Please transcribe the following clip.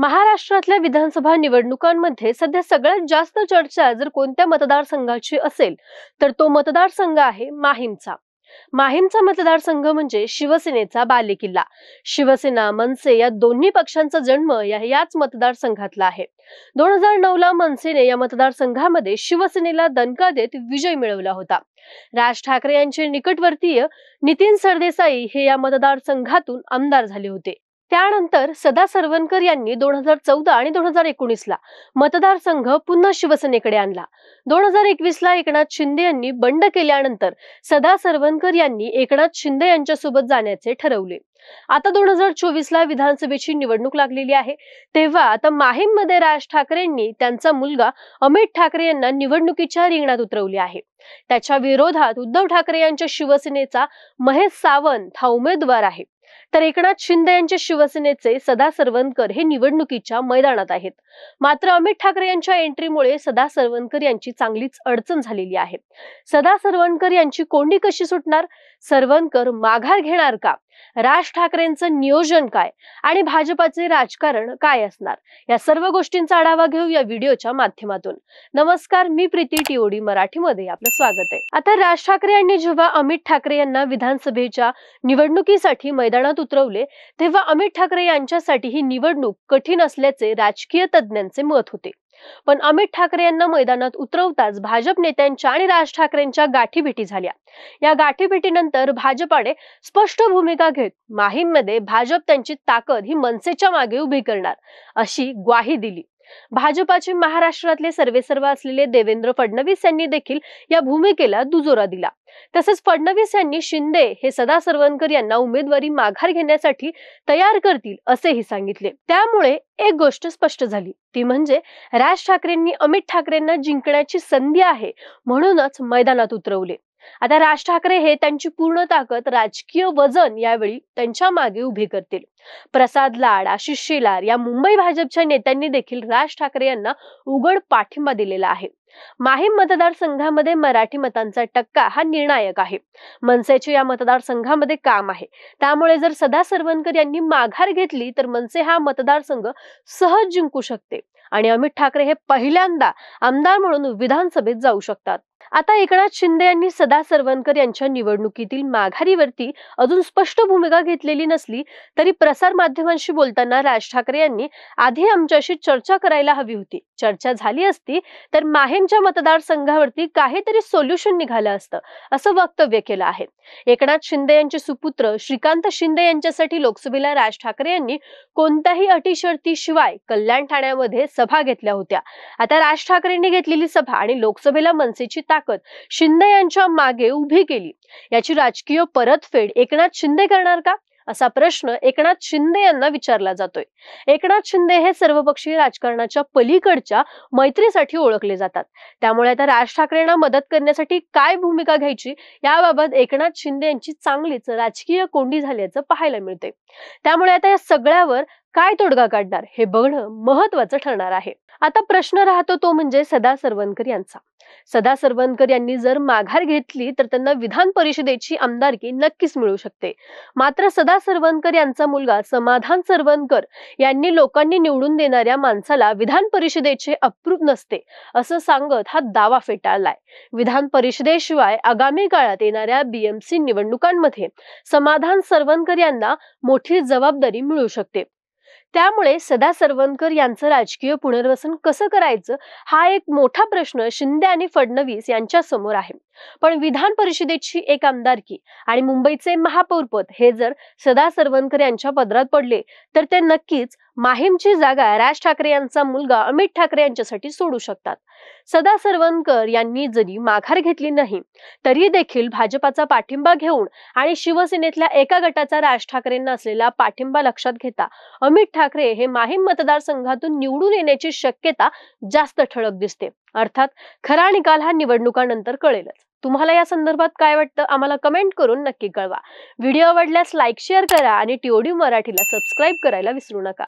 महाराष्ट्रातल्या विधानसभा निवडणुकांमध्ये सध्या सगळ्यात जास्त चर्चा जर कोणत्या मतदारसंघाची असेल तर तो मतदारसंघ आहे माहीमचा माहीमचा मतदारसंघ म्हणजे शिवसेनेचा बालेकिल्ला शिवसेना मनसे या दोन्ही पक्षांचा जन्म या याच मतदारसंघातला आहे दोन हजार नऊ ला मनसेने या मतदारसंघामध्ये शिवसेनेला दणका देत विजय मिळवला होता राज ठाकरे यांचे निकटवर्तीय नितीन सरदेसाई हे या मतदारसंघातून आमदार झाले होते त्यानंतर सदा सरवणकर यांनी दोन हजार चौदा आणि दोन हजार एकोणीसला मतदारसंघ पुन्हा शिवसेनेकडे आणला दोन हजार एकवीस ला एकनाथ शिंदे यांनी बंड केल्यानंतर सदा सरवणकर यांनी एकनाथ शिंदे यांच्यासोबत जाण्याचे ठरवले आता दोन हजार चोवीस ला विधानसभेची निवडणूक लागलेली आहे तेव्हा आता माहीममध्ये राज ठाकरेंनी त्यांचा मुलगा अमित ठाकरे यांना निवडणुकीच्या रिंगणात उतरवली आहे त्याच्या विरोधात उद्धव ठाकरे यांच्या शिवसेनेचा महेश सावंत हा उमेदवार आहे तर एकनाथ शिंदे यांच्या शिवसेनेचे सदा सरवणकर हे निवडणुकीच्या मैदानात आहेत मात्र अमित ठाकरे यांच्या एंट्रीमुळे सदा सरवणकर यांची चांगलीच अडचण झालेली आहे सदा सरवणकर यांची कोंडी कशी सुटणार सरवणकर माघार घेणार का राज ठाकरेंचं नियोजन काय आणि भाजपाचे राजकारण काय असणार या सर्व गोष्टींचा आढावा घेऊ या व्हिडिओच्या माध्यमातून नमस्कार मी प्रीती टीओडी मराठीमध्ये आपलं स्वागत आहे आता राज ठाकरे यांनी जेव्हा अमित ठाकरे यांना विधानसभेच्या निवडणुकीसाठी मैदानात उतरवले तेव्हा अमित ठाकरे यांच्यासाठी ही निवडणूक कठीण असल्याचे राजकीय तज्ज्ञांचे मत होते पण अमित ठाकरे यांना मैदानात उतरवताच भाजप नेत्यांच्या आणि राज ठाकरेंच्या गाठीभेटी झाल्या या गाठीभेटीनंतर भाजपाने स्पष्ट भूमिका घेत माहीममध्ये भाजप त्यांची ताकद ही मनसेच्या मागे उभी करणार अशी ग्वाही दिली भाजपाचे महाराष्ट्रातले सर्व असलेले देवेंद्र फडणवीस यांनी देखील या भूमिकेला दुजोरा दिला तसेच फडणवीस यांनी शिंदे हे सदा सरवणकर यांना उमेदवारी माघार घेण्यासाठी तयार करतील असेही सांगितले त्यामुळे एक गोष्ट स्पष्ट झाली ती म्हणजे राज ठाकरेंनी अमित ठाकरेंना जिंकण्याची संधी आहे म्हणूनच मैदानात उतरवले आता राज ठाकरे हे त्यांची पूर्ण ताकद राजकीय वजन यावेळी त्यांच्या मागे उभे करतील प्रसाद लाड आशिष शेलार या मुंबई भाजपच्या नेत्यांनी देखील राज ठाकरे यांना उघड पाठिंबा दिलेला आहे माहीम मतदारसंघामध्ये मराठी मतांचा टक्का हा निर्णायक आहे मनसेचे या मतदारसंघामध्ये काम आहे त्यामुळे जर सदा सरवणकर यांनी माघार घेतली तर मनसे हा मतदारसंघ सहज जिंकू शकते आणि अमित ठाकरे हे पहिल्यांदा आमदार म्हणून विधानसभेत जाऊ शकतात आता एकनाथ शिंदे यांनी सदा सरवणकर यांच्या निवडणुकीतील माघारीवरती अजून स्पष्ट भूमिका घेतलेली नसली तरी प्रसार माध्यमांशी बोलताना राज ठाकरे यांनी आधी आमच्याशी चर्चा करायला हवी होती चर्चा झाली असती तर माहेंच्या मतदारसंघावरती काहीतरी सोल्युशन निघालं असतं असं वक्तव्य केलं आहे एकनाथ शिंदे यांचे सुपुत्र श्रीकांत शिंदे यांच्यासाठी लोकसभेला राज ठाकरे यांनी कोणत्याही अटी शिवाय कल्याण ठाण्यामध्ये सभा घेतल्या होत्या आता राज ठाकरेंनी घेतलेली सभा आणि लोकसभेला मनसेची ताकद शिंदे यांच्या मागे उभी केली याची राजकीय परतफेड एकनाथ शिंदे करणार का असा प्रश्न एकनाथ शिंदे यांना विचारला जातोय एकनाथ शिंदे हे सर्वपक्षीय राजकारणाच्या पलीकडच्या मैत्रीसाठी ओळखले जातात त्यामुळे आता राज ठाकरेंना मदत करण्यासाठी काय भूमिका घ्यायची याबाबत एकनाथ शिंदे यांची चांगलीच राजकीय कोंडी झाल्याचं पाहायला मिळते त्यामुळे आता या सगळ्यावर काय तोडगा काढणार हे बघणं महत्वाचं ठरणार आहे आता प्रश्न राहतो तो म्हणजे सदा सरवणकर यांचा सदा सरवणकर यांनी जर माघार घेतली तर त्यांना विधान परिषदेची आमदारकी नक्कीच मिळू शकते मात्र सदा सरवणकर यांचा मुलगा समाधान सरवणकर यांनी लोकांनी निवडून देणाऱ्या माणसाला विधान परिषदेचे अप्रूप नसते असं सांगत हा दावा फेटाळलाय विधान परिषदेशिवाय आगामी काळात येणाऱ्या बीएमसी निवडणुकांमध्ये समाधान सरवणकर यांना मोठी जबाबदारी मिळू शकते त्यामुळे सदा सरवणकर यांचं राजकीय पुनर्वसन कसं करायचं हा एक मोठा प्रश्न शिंदे आणि फडणवीस यांच्या आहे पण विधान परिषदेची एक आमदारकी आणि मुंबईचे महापौरपद हे जर सदा सरवणकर यांच्या पदरात पडले तर ते नक्कीच माहीमची जागा राज ठाकरे यांचा मुलगा अमित ठाकरे यांच्यासाठी सोडू शकतात सदा सरवणकर यांनी जरी माघार घेतली नाही तरी देखील भाजपाचा पाठिंबा घेऊन आणि शिवसेनेतल्या एका गटाचा राज ठाकरेंना असलेला पाठिंबा लक्षात घेता अमित ठाकरे हे माहीम मतदारसंघातून निवडून येण्याची शक्यता जास्त ठळक दिसते अर्थात खरा निकाल हा निवडणुकानंतर कळेलच तुम्हाला या संदर्भात काय वाटतं आम्हाला कमेंट करून नक्की कळवा व्हिडिओ आवडल्यास लाईक शेअर करा आणि टीओडी मराठीला सबस्क्राईब करायला विसरू नका